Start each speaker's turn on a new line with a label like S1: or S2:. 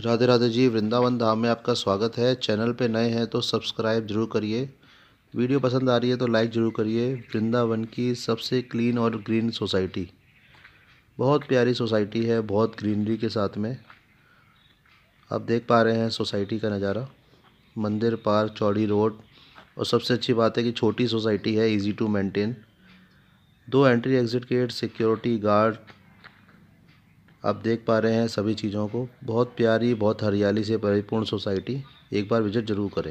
S1: राधे राधे जी वृंदावन धाम में आपका स्वागत है चैनल पे नए हैं तो सब्सक्राइब जरूर करिए वीडियो पसंद आ रही है तो लाइक ज़रूर करिए वृंदावन की सबसे क्लीन और ग्रीन सोसाइटी बहुत प्यारी सोसाइटी है बहुत ग्रीनरी के साथ में आप देख पा रहे हैं सोसाइटी का नज़ारा मंदिर पार्क चौड़ी रोड और सबसे अच्छी बात है कि छोटी सोसाइटी है ईजी टू मैंटेन दो entry exit gate security guard आप देख पा रहे हैं सभी चीज़ों को बहुत प्यारी बहुत हरियाली से परिपूर्ण सोसाइटी एक बार विजिट ज़रूर करें